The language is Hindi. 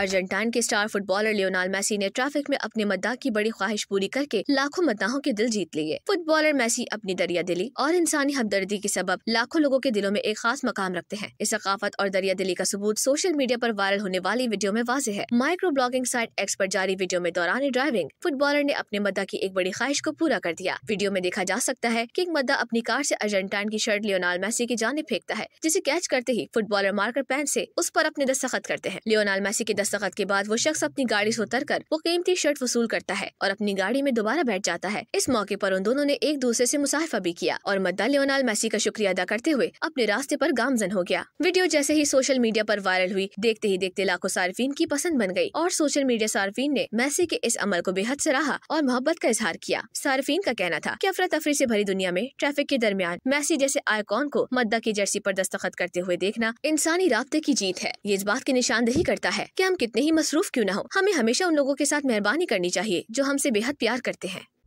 अर्जेंटाइन के स्टार फुटबॉलर लियोनाल मैसी ने ट्रैफिक में अपने मद्दा की बड़ी ख्वाहिश पूरी करके लाखों मद्दाहों के दिल जीत लिए फुटबॉलर मैसी अपनी दरिया दिली और इंसानी हमदर्दी के सबब लाखों लोगों के दिलों में एक खास मकाम रखते हैं इस सकाफत और दरिया दिली का सबूत सोशल मीडिया आरोप वायरल होने वाली वीडियो में वाजे है माइक्रो ब्लॉगिंग साइट एक्स आरोप जारी वीडियो में दौरान ड्राइविंग फुटबॉलर ने अपने मद्दा की एक बड़ी ख्वाहिश को पूरा कर दिया वीडियो में देखा जा सकता है की एक मद्दा अपनी कार ऐसी अर्जेंटाइन की शर्ट लियोनाल मैसी की जाने फेंकता है जिसे कैच करते ही फुटबॉलर मार्कर पैन ऐसी उस पर अपने दस्तखत करते हैं लियोनाल मैसी के दस्तखत के बाद वो शख्स अपनी गाड़ी से उतर कर वो कीमती शर्ट वसूल करता है और अपनी गाड़ी में दोबारा बैठ जाता है इस मौके पर उन दोनों ने एक दूसरे से मुसाफा भी किया और मद्दा लियोनाल मैसी का शुक्रिया अदा करते हुए अपने रास्ते पर गामजन हो गया वीडियो जैसे ही सोशल मीडिया पर वायरल हुई देखते ही देखते लाखों सार्फिन की पसंद बन गई और सोशल मीडिया सार्फिन ने मैसी के इस अमल को बेहद सराहा और मोहब्बत का इजहार किया सार्फिन का कहना था की अफरा तफरी ऐसी भरी दुनिया में ट्रैफिक के दरमियान मैसी जैसे आईकॉन को मद्दा की जर्सी आरोप दस्तखत करते हुए देखना इंसानी रबते की जीत है ये इस बात की निशानदेही करता है की हम कितने ही मसरूफ क्यों ना हो हमें हमेशा उन लोगों के साथ मेहरबानी करनी चाहिए जो हमसे बेहद प्यार करते हैं